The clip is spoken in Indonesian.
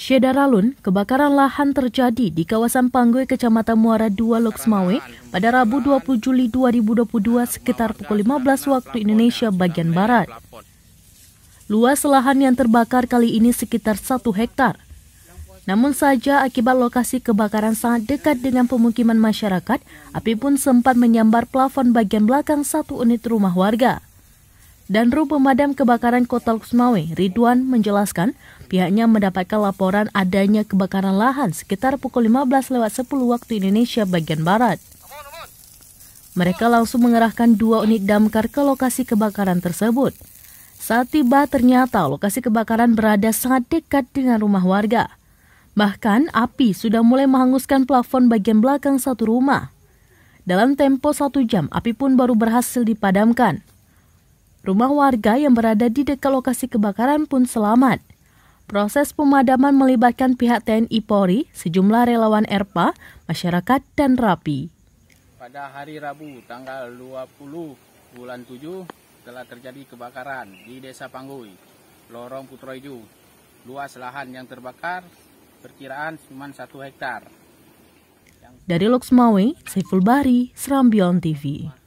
Syedaralun, kebakaran lahan terjadi di kawasan Panggoy, Kecamatan Muara II, Loksmawe pada Rabu 20 Juli 2022 sekitar pukul 15 waktu Indonesia bagian Barat. Luas lahan yang terbakar kali ini sekitar 1 hektar. Namun saja akibat lokasi kebakaran sangat dekat dengan pemukiman masyarakat, api pun sempat menyambar plafon bagian belakang satu unit rumah warga dan Ru Pemadam Kebakaran Kota Kusmawe, Ridwan menjelaskan pihaknya mendapatkan laporan adanya kebakaran lahan sekitar pukul 15 lewat 10 waktu Indonesia bagian Barat. Mereka langsung mengerahkan dua unit damkar ke lokasi kebakaran tersebut. Saat tiba ternyata lokasi kebakaran berada sangat dekat dengan rumah warga. Bahkan api sudah mulai menghanguskan plafon bagian belakang satu rumah. Dalam tempo satu jam, api pun baru berhasil dipadamkan. Rumah warga yang berada di dekat lokasi kebakaran pun selamat. Proses pemadaman melibatkan pihak TNI Polri, sejumlah relawan ERPA, masyarakat, dan RAPI. Pada hari Rabu tanggal 20 bulan 7 telah terjadi kebakaran di Desa Panggui, Lorong Putroju. Luas lahan yang terbakar perkiraan cuma 1 hektar. Dari Loksmawe, Saiful Bari, Serambion TV.